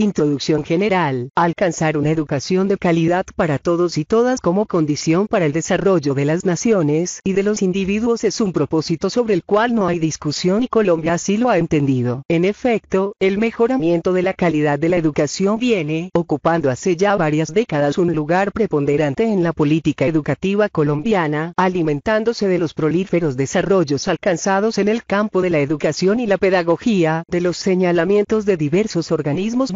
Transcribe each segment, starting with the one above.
Introducción general. Alcanzar una educación de calidad para todos y todas como condición para el desarrollo de las naciones y de los individuos es un propósito sobre el cual no hay discusión y Colombia así lo ha entendido. En efecto, el mejoramiento de la calidad de la educación viene ocupando hace ya varias décadas un lugar preponderante en la política educativa colombiana, alimentándose de los prolíferos desarrollos alcanzados en el campo de la educación y la pedagogía, de los señalamientos de diversos organismos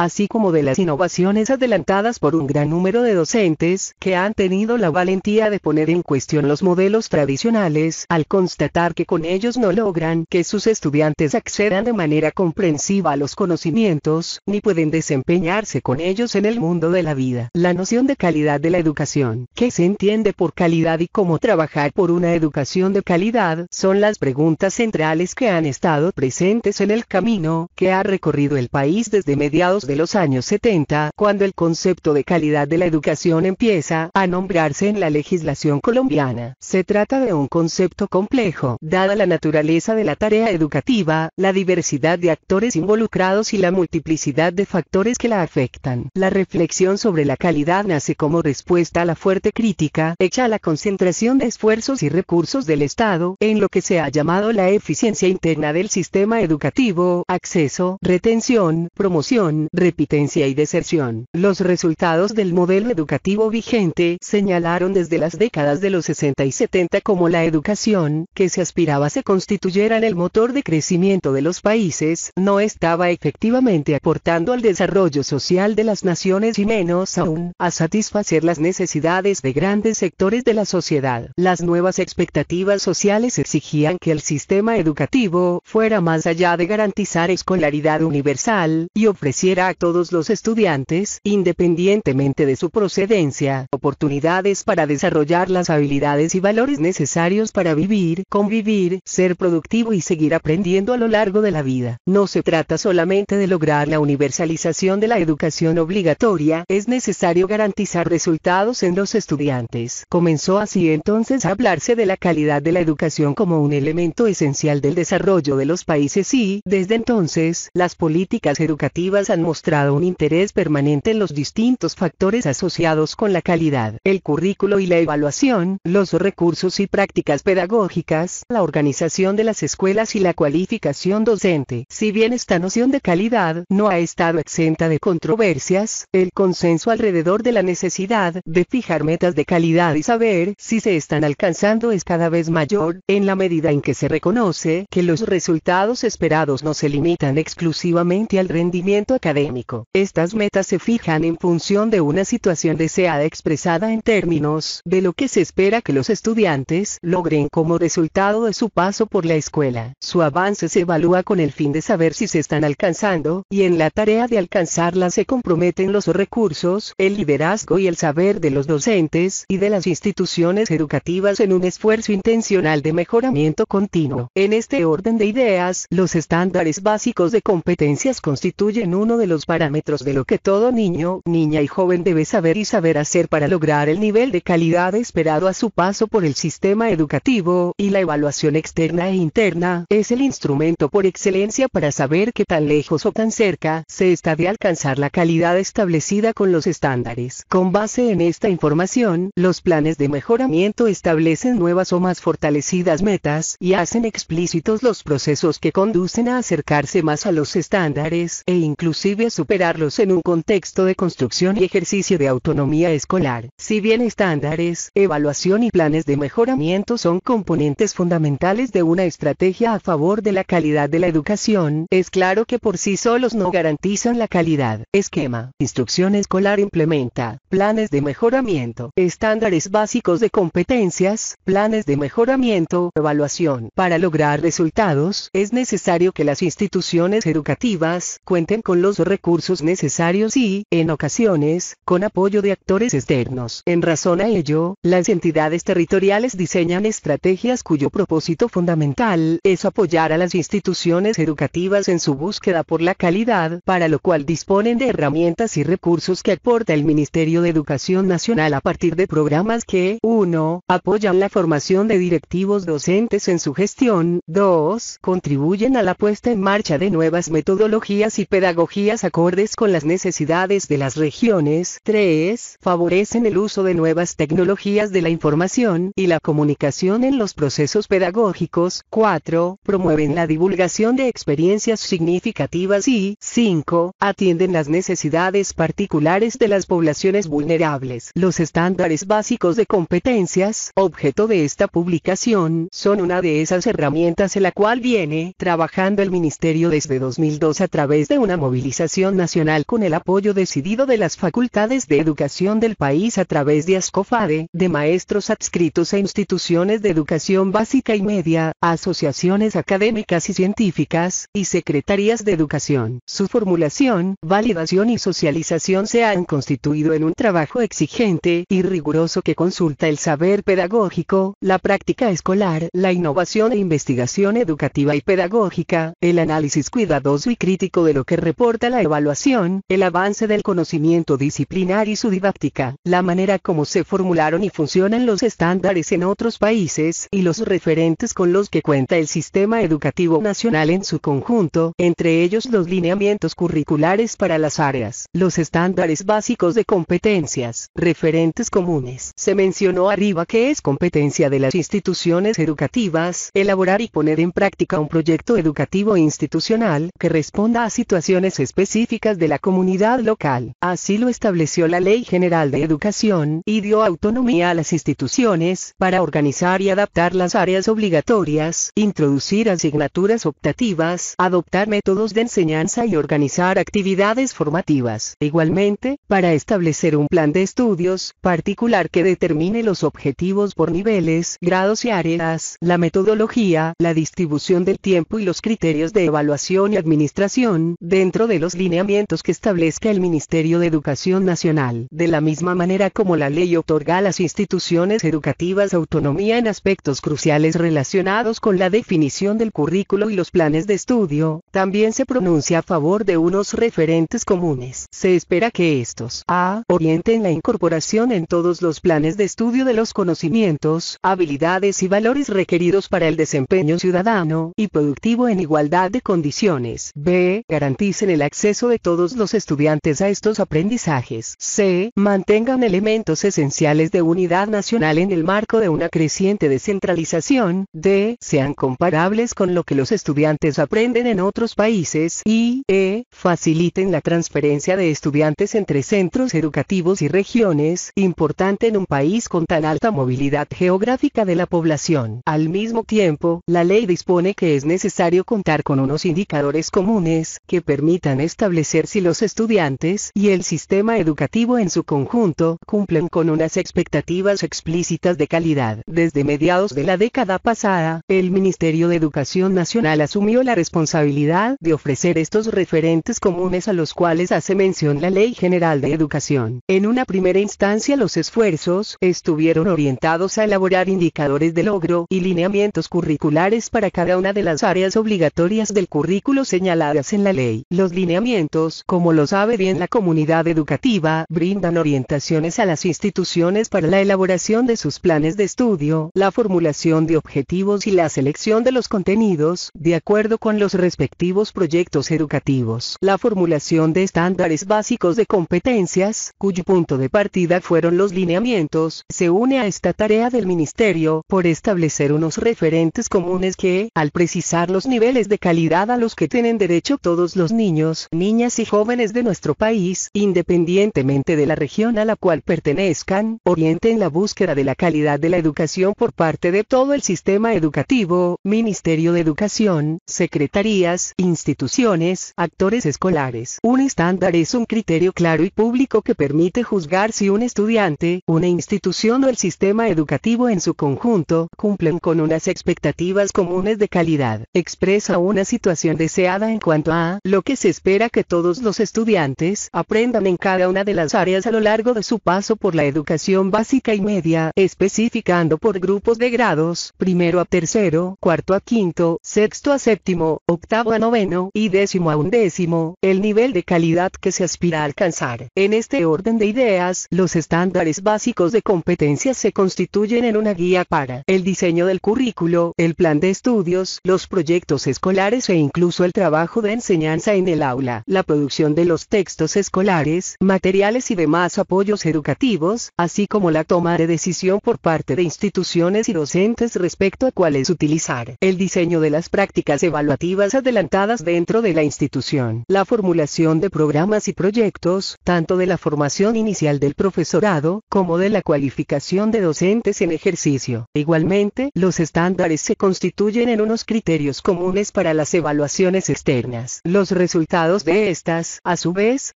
así como de las innovaciones adelantadas por un gran número de docentes que han tenido la valentía de poner en cuestión los modelos tradicionales al constatar que con ellos no logran que sus estudiantes accedan de manera comprensiva a los conocimientos, ni pueden desempeñarse con ellos en el mundo de la vida. La noción de calidad de la educación, qué se entiende por calidad y cómo trabajar por una educación de calidad, son las preguntas centrales que han estado presentes en el camino que ha recorrido el país desde mediados de los años 70, cuando el concepto de calidad de la educación empieza a nombrarse en la legislación colombiana. Se trata de un concepto complejo, dada la naturaleza de la tarea educativa, la diversidad de actores involucrados y la multiplicidad de factores que la afectan. La reflexión sobre la calidad nace como respuesta a la fuerte crítica hecha a la concentración de esfuerzos y recursos del Estado en lo que se ha llamado la eficiencia interna del sistema educativo, acceso, retención, promoción, repitencia y deserción. Los resultados del modelo educativo vigente señalaron desde las décadas de los 60 y 70 como la educación, que se aspiraba se constituyera en el motor de crecimiento de los países, no estaba efectivamente aportando al desarrollo social de las naciones y menos aún, a satisfacer las necesidades de grandes sectores de la sociedad. Las nuevas expectativas sociales exigían que el sistema educativo fuera más allá de garantizar escolaridad universal, y ofreciera a todos los estudiantes, independientemente de su procedencia, oportunidades para desarrollar las habilidades y valores necesarios para vivir, convivir, ser productivo y seguir aprendiendo a lo largo de la vida. No se trata solamente de lograr la universalización de la educación obligatoria, es necesario garantizar resultados en los estudiantes. Comenzó así entonces a hablarse de la calidad de la educación como un elemento esencial del desarrollo de los países y, desde entonces, las políticas educativas han mostrado un interés permanente en los distintos factores asociados con la calidad, el currículo y la evaluación, los recursos y prácticas pedagógicas, la organización de las escuelas y la cualificación docente. Si bien esta noción de calidad no ha estado exenta de controversias, el consenso alrededor de la necesidad de fijar metas de calidad y saber si se están alcanzando es cada vez mayor, en la medida en que se reconoce que los resultados esperados no se limitan exclusivamente el rendimiento académico. Estas metas se fijan en función de una situación deseada expresada en términos de lo que se espera que los estudiantes logren como resultado de su paso por la escuela. Su avance se evalúa con el fin de saber si se están alcanzando, y en la tarea de alcanzarla se comprometen los recursos, el liderazgo y el saber de los docentes y de las instituciones educativas en un esfuerzo intencional de mejoramiento continuo. En este orden de ideas, los estándares básicos de competencias constituyen uno de los parámetros de lo que todo niño, niña y joven debe saber y saber hacer para lograr el nivel de calidad esperado a su paso por el sistema educativo, y la evaluación externa e interna es el instrumento por excelencia para saber qué tan lejos o tan cerca se está de alcanzar la calidad establecida con los estándares. Con base en esta información, los planes de mejoramiento establecen nuevas o más fortalecidas metas y hacen explícitos los procesos que conducen a acercarse más a los estándares e inclusive superarlos en un contexto de construcción y ejercicio de autonomía escolar. Si bien estándares, evaluación y planes de mejoramiento son componentes fundamentales de una estrategia a favor de la calidad de la educación, es claro que por sí solos no garantizan la calidad. Esquema. Instrucción escolar implementa planes de mejoramiento, estándares básicos de competencias, planes de mejoramiento, evaluación. Para lograr resultados, es necesario que las instituciones educativas cuenten con los recursos necesarios y, en ocasiones, con apoyo de actores externos. En razón a ello, las entidades territoriales diseñan estrategias cuyo propósito fundamental es apoyar a las instituciones educativas en su búsqueda por la calidad, para lo cual disponen de herramientas y recursos que aporta el Ministerio de Educación Nacional a partir de programas que 1. apoyan la formación de directivos docentes en su gestión, 2. contribuyen a la puesta en marcha de nuevas metodologías y pedagogías acordes con las necesidades de las regiones. 3. Favorecen el uso de nuevas tecnologías de la información y la comunicación en los procesos pedagógicos. 4. Promueven la divulgación de experiencias significativas y 5. Atienden las necesidades particulares de las poblaciones vulnerables. Los estándares básicos de competencias, objeto de esta publicación, son una de esas herramientas en la cual viene trabajando el Ministerio desde 2002 a a través de una movilización nacional con el apoyo decidido de las facultades de educación del país a través de ASCOFADE, de maestros adscritos a instituciones de educación básica y media, asociaciones académicas y científicas, y secretarías de educación. Su formulación, validación y socialización se han constituido en un trabajo exigente y riguroso que consulta el saber pedagógico, la práctica escolar, la innovación e investigación educativa y pedagógica, el análisis cuidadoso y crítico de lo que reporta la evaluación, el avance del conocimiento disciplinar y su didáctica, la manera como se formularon y funcionan los estándares en otros países y los referentes con los que cuenta el sistema educativo nacional en su conjunto, entre ellos los lineamientos curriculares para las áreas, los estándares básicos de competencias, referentes comunes. Se mencionó arriba que es competencia de las instituciones educativas elaborar y poner en práctica un proyecto educativo institucional que responda a situaciones específicas de la comunidad local. Así lo estableció la Ley General de Educación y dio autonomía a las instituciones para organizar y adaptar las áreas obligatorias, introducir asignaturas optativas, adoptar métodos de enseñanza y organizar actividades formativas. Igualmente, para establecer un plan de estudios particular que determine los objetivos por niveles, grados y áreas, la metodología, la distribución del tiempo y los criterios de evaluación y administración dentro de los lineamientos que establezca el Ministerio de Educación Nacional, de la misma manera como la ley otorga a las instituciones educativas autonomía en aspectos cruciales relacionados con la definición del currículo y los planes de estudio, también se pronuncia a favor de unos referentes comunes. Se espera que estos a. orienten la incorporación en todos los planes de estudio de los conocimientos, habilidades y valores requeridos para el desempeño ciudadano y productivo en igualdad de condiciones. b garanticen el acceso de todos los estudiantes a estos aprendizajes. C. Mantengan elementos esenciales de unidad nacional en el marco de una creciente descentralización. D. Sean comparables con lo que los estudiantes aprenden en otros países. Y E. Faciliten la transferencia de estudiantes entre centros educativos y regiones, importante en un país con tan alta movilidad geográfica de la población. Al mismo tiempo, la ley dispone que es necesario contar con unos indicadores comunes que permitan establecer si los estudiantes y el sistema educativo en su conjunto cumplen con unas expectativas explícitas de calidad. Desde mediados de la década pasada, el Ministerio de Educación Nacional asumió la responsabilidad de ofrecer estos referentes comunes a los cuales hace mención la Ley General de Educación. En una primera instancia los esfuerzos estuvieron orientados a elaborar indicadores de logro y lineamientos curriculares para cada una de las áreas obligatorias del currículo señaladas en la ley. Los lineamientos, como lo sabe bien la comunidad educativa, brindan orientaciones a las instituciones para la elaboración de sus planes de estudio, la formulación de objetivos y la selección de los contenidos, de acuerdo con los respectivos proyectos educativos. La formulación de estándares básicos de competencias, cuyo punto de partida fueron los lineamientos, se une a esta tarea del Ministerio por establecer unos referentes comunes que, al precisar los niveles de calidad a los que tienen derecho todos los niños, niñas y jóvenes de nuestro país, independientemente de la región a la cual pertenezcan, orienten la búsqueda de la calidad de la educación por parte de todo el sistema educativo, Ministerio de Educación, secretarías, instituciones, actores escolares. Un estándar es un criterio claro y público que permite juzgar si un estudiante, una institución o el sistema educativo en su conjunto, cumplen con unas expectativas comunes de calidad. Expresa una situación deseada en cuanto a lo que se espera que todos los estudiantes aprendan en cada una de las áreas a lo largo de su paso por la educación básica y media, especificando por grupos de grados, primero a tercero, cuarto a quinto, sexto a séptimo, octavo a noveno y décimo a undécimo, el nivel de calidad que se aspira a alcanzar. En este orden de ideas, los estándares básicos de competencias se constituyen en una guía para el diseño del currículo, el plan de estudios, los proyectos escolares e incluso el trabajo de enseñanza en el aula, la producción de los textos escolares, materiales y demás apoyos educativos, así como la toma de decisión por parte de instituciones y docentes respecto a cuáles utilizar, el diseño de las prácticas evaluativas adelantadas dentro de la institución, la formulación de programas y proyectos, tanto de la formación inicial del profesorado, como de la cualificación de docentes en ejercicio. Igualmente, los estándares se constituyen en unos criterios comunes para las evaluaciones externas. Los resultados de estas, a su vez,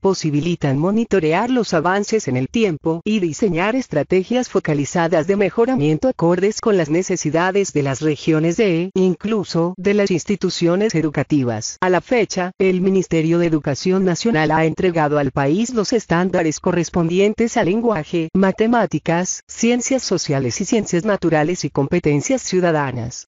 posibilitan monitorear los avances en el tiempo y diseñar estrategias focalizadas de mejoramiento acordes con las necesidades de las regiones de, incluso de las instituciones educativas. A la fecha, el Ministerio de Educación Nacional ha entregado al país los estándares correspondientes a lenguaje, matemáticas, ciencias sociales y ciencias naturales y competencias ciudadanas.